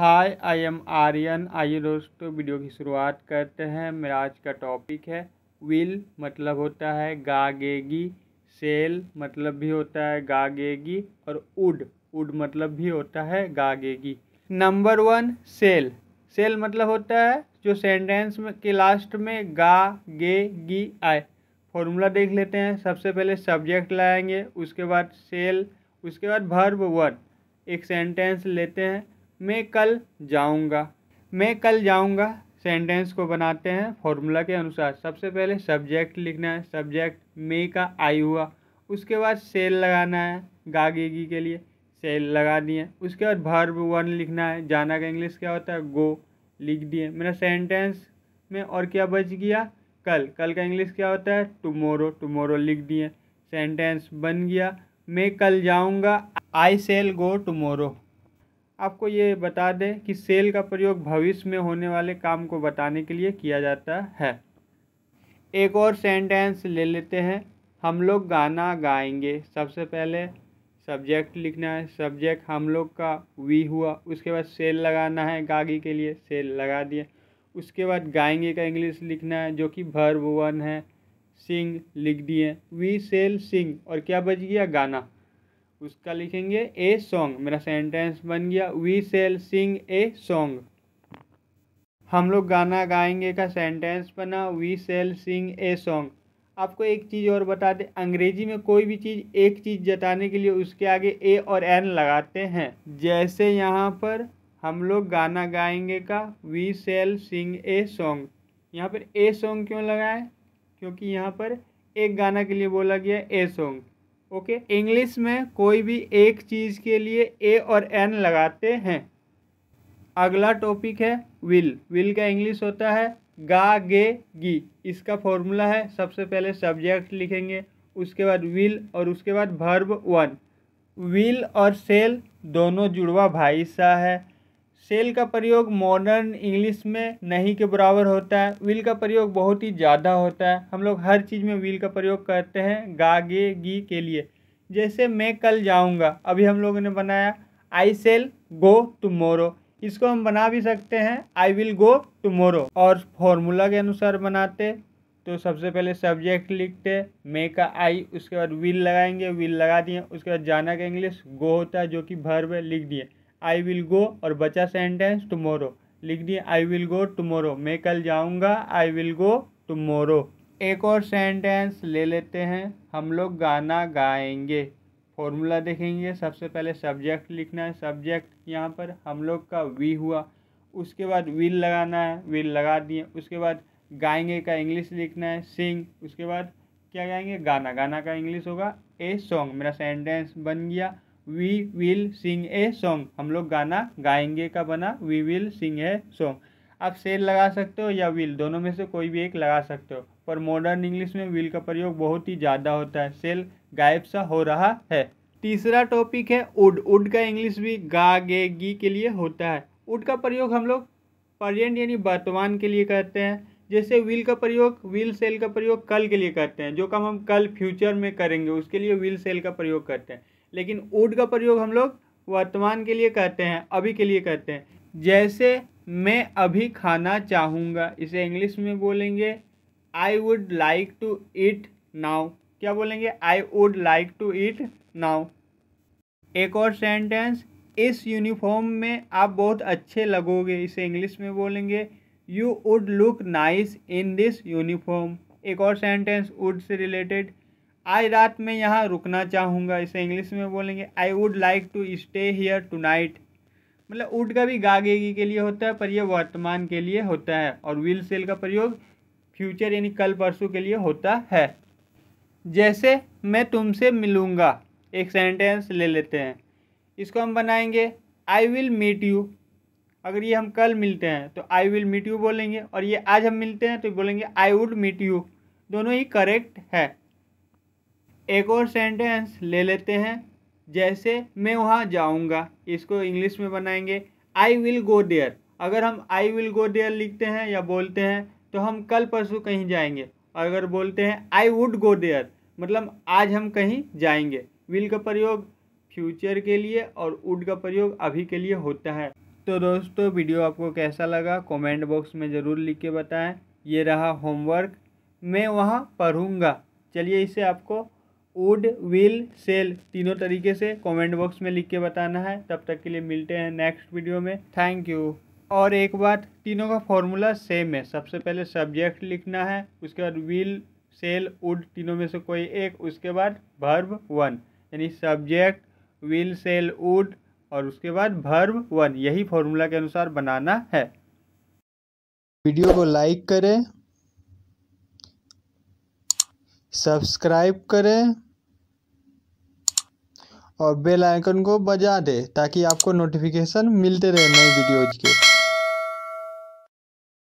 Hi I am Aryan आइए दोस्तों video की शुरुआत करते हैं मेरा आज का टॉपिक है विल मतलब होता है गागेगी सेल मतलब भी होता है गागेगी और उड उड मतलब भी होता है गागेगी नंबर वन सेल सेल मतलब होता है जो सेंटेंस में के लास्ट में गा गे गी आए फॉर्मूला देख लेते हैं सबसे पहले सब्जेक्ट लाएंगे उसके बाद सेल उसके बाद भर्ब वर्ड एक सेंटेंस लेते हैं मैं कल जाऊँगा मैं कल जाऊँगा सेंटेंस को बनाते हैं फॉर्मूला के अनुसार सबसे पहले सब्जेक्ट लिखना है सब्जेक्ट मे का आई हुआ उसके बाद सेल लगाना है गागेगी के लिए सेल लगा दिए उसके बाद भर्ब वन लिखना है जाना का इंग्लिश क्या होता है गो लिख दिए मेरा सेंटेंस में और क्या बच गया कल कल का इंग्लिश क्या होता है टुमोरो टुमोरो लिख दिए सेंटेंस बन गया मैं कल जाऊँगा आई सेल गो टुमोरो आपको ये बता दें कि सेल का प्रयोग भविष्य में होने वाले काम को बताने के लिए किया जाता है एक और सेंटेंस ले लेते हैं हम लोग गाना गाएंगे सबसे पहले सब्जेक्ट लिखना है सब्जेक्ट हम लोग का वी हुआ उसके बाद सेल लगाना है गागी के लिए सेल लगा दिए उसके बाद गाएंगे का इंग्लिश लिखना है जो कि भर वन है सिंग लिख दिए वी सेल सिंग और क्या बच गया गाना उसका लिखेंगे ए सॉन्ग मेरा सेंटेंस बन गया we shall sing a song हम लोग गाना गाएंगे का सेंटेंस बना we shall sing a song आपको एक चीज़ और बता दें अंग्रेजी में कोई भी चीज़ एक चीज़ जताने के लिए उसके आगे ए और एन लगाते हैं जैसे यहाँ पर हम लोग गाना गाएंगे का we shall sing a song यहाँ पर ए सॉन्ग क्यों लगाए क्योंकि यहाँ पर एक गाना के लिए बोला गया a song okay okay? English में कोई भी एक चीज़ के लिए ए और एन लगाते हैं अगला टॉपिक है विल विल का इंग्लिश होता है गा गे गी इसका फॉर्मूला है सबसे पहले सब्जेक्ट लिखेंगे उसके बाद विल और उसके बाद भर्ब वन विल और सेल दोनों जुड़वा भाई सा है सेल का प्रयोग मॉडर्न इंग्लिश में नहीं के बराबर होता है विल का प्रयोग बहुत ही ज़्यादा होता है हम लोग हर चीज़ में विल का प्रयोग करते हैं गा गे गी के लिए जैसे मैं कल जाऊँगा अभी हम लोगों ने बनाया आई सेल गो मोरो इसको हम बना भी सकते हैं आई विल गो मोरो और फॉर्मूला के अनुसार बनाते तो सबसे पहले सब्जेक्ट लिखते मे का आई उसके बाद विल लगाएंगे विल लगा दिए उसके बाद जाना का इंग्लिश गो होता है जो कि भर्व लिख दिए आई विल गो और बचा सेंटेंस टमोरो लिख दिए आई विल गो टमोरो मैं कल जाऊँगा आई विल गो टमोरो एक और सेंटेंस ले लेते हैं हम लोग गाना गाएंगे फॉर्मूला देखेंगे सबसे पहले सब्जेक्ट लिखना है सब्जेक्ट यहाँ पर हम लोग का वी हुआ उसके बाद विल लगाना है विल लगा दिए उसके बाद गाएंगे का इंग्लिश लिखना है सिंग उसके बाद क्या गाएंगे गाना गाना का इंग्लिश होगा ए सॉन्ग मेरा सेंटेंस बन गया we will sing a song हम लोग गाना गाएंगे का बना we will sing a song आप सेल लगा सकते हो या विल दोनों में से कोई भी एक लगा सकते हो पर मॉडर्न इंग्लिश में विल का प्रयोग बहुत ही ज़्यादा होता है सेल गायब सा हो रहा है तीसरा टॉपिक है उड उड का इंग्लिश भी गा गे गी के लिए होता है उड का प्रयोग हम लोग पर्यंट यानी वर्तमान के लिए करते हैं जैसे विल का प्रयोग विल सेल का प्रयोग कल के लिए करते हैं जो काम हम कल फ्यूचर में करेंगे उसके लिए विल सेल का प्रयोग करते हैं लेकिन वुड का प्रयोग हम लोग वर्तमान के लिए करते हैं अभी के लिए करते हैं जैसे मैं अभी खाना चाहूँगा इसे इंग्लिश में बोलेंगे I would like to eat now क्या बोलेंगे I would like to eat now एक और सेंटेंस इस यूनिफॉर्म में आप बहुत अच्छे लगोगे इसे इंग्लिश में बोलेंगे you would look nice in this uniform एक और सेंटेंस वुड से रिलेटेड आज रात मैं यहाँ रुकना चाहूँगा इसे इंग्लिश में बोलेंगे I would like to stay here tonight मतलब उड का भी गागेगी के लिए होता है पर यह वर्तमान के लिए होता है और विल सेल का प्रयोग फ्यूचर यानी कल परसों के लिए होता है जैसे मैं तुमसे मिलूँगा एक सेंटेंस ले लेते हैं इसको हम बनाएंगे आई विल मीट यू अगर ये हम कल मिलते हैं तो आई विल मीट यू बोलेंगे और ये आज हम मिलते हैं तो बोलेंगे आई वुड मीट यू दोनों ही करेक्ट है एक और सेंटेंस ले लेते हैं जैसे मैं वहाँ जाऊँगा इसको इंग्लिश में बनाएंगे आई विल गो देयर अगर हम आई विल गो देयर लिखते हैं या बोलते हैं तो हम कल परसों कहीं जाएंगे और अगर बोलते हैं आई वुड गो देयर मतलब आज हम कहीं जाएंगे विल का प्रयोग फ्यूचर के लिए और वुड का प्रयोग अभी के लिए होता है तो दोस्तों वीडियो आपको कैसा लगा कमेंट बॉक्स में ज़रूर लिख के बताएं ये रहा होमवर्क मैं वहाँ पढ़ूँगा चलिए इसे आपको वुड विल सेल तीनों तरीके से कमेंट बॉक्स में लिख के बताना है तब तक के लिए मिलते हैं नेक्स्ट वीडियो में थैंक यू और एक बात तीनों का फॉर्मूला सेम है सबसे पहले सब्जेक्ट लिखना है उसके बाद विल सेल वुड तीनों में से कोई एक उसके बाद भर्व वन यानी सब्जेक्ट विल सेल वुड और उसके बाद भर्व वन यही फॉर्मूला के अनुसार बनाना है वीडियो को लाइक करें सब्सक्राइब करें और बेल आइकन को बजा दे ताकि आपको नोटिफिकेशन मिलते रहे नई वीडियोज के